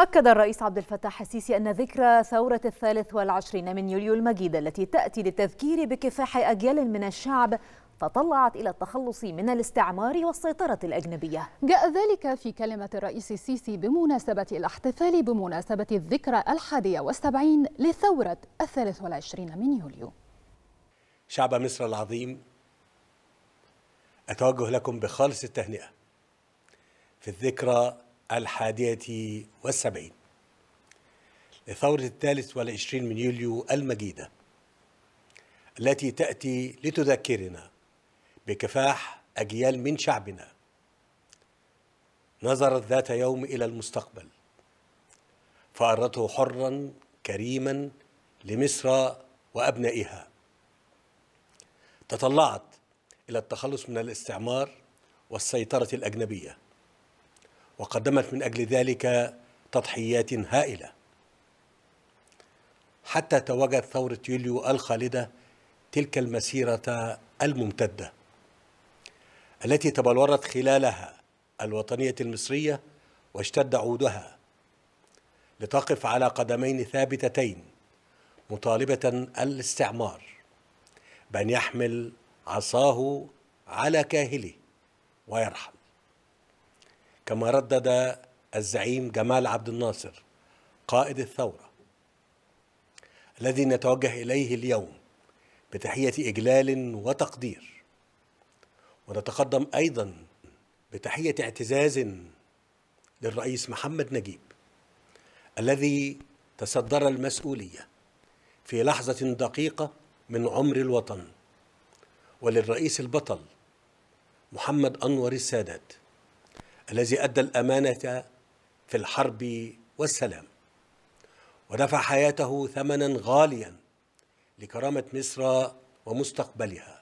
أكد الرئيس عبد الفتاح السيسي أن ذكرى ثورة الثالث والعشرين من يوليو المجيد التي تأتي للتذكير بكفاح أجيال من الشعب تطلعت إلى التخلص من الاستعمار والسيطرة الأجنبية جاء ذلك في كلمة الرئيس السيسي بمناسبة الاحتفال بمناسبة الذكرى الحادية والسبعين لثورة الثالث والعشرين من يوليو شعب مصر العظيم أتوجه لكم بخالص التهنئة في الذكرى الحادية والسبعين لثورة الثالث والعشرين من يوليو المجيدة التي تأتي لتذكرنا بكفاح أجيال من شعبنا نظرت ذات يوم إلى المستقبل فأرته حرا كريما لمصر وأبنائها تطلعت إلى التخلص من الاستعمار والسيطرة الأجنبية وقدمت من أجل ذلك تضحيات هائلة حتى تواجد ثورة يوليو الخالدة تلك المسيرة الممتدة التي تبلورت خلالها الوطنية المصرية واشتد عودها لتقف على قدمين ثابتتين مطالبة الاستعمار بأن يحمل عصاه على كاهله ويرحل كما ردد الزعيم جمال عبد الناصر قائد الثورة الذي نتوجه إليه اليوم بتحية إجلال وتقدير ونتقدم أيضا بتحية اعتزاز للرئيس محمد نجيب الذي تصدر المسؤولية في لحظة دقيقة من عمر الوطن وللرئيس البطل محمد أنور السادات الذي أدى الأمانة في الحرب والسلام ودفع حياته ثمنا غاليا لكرامة مصر ومستقبلها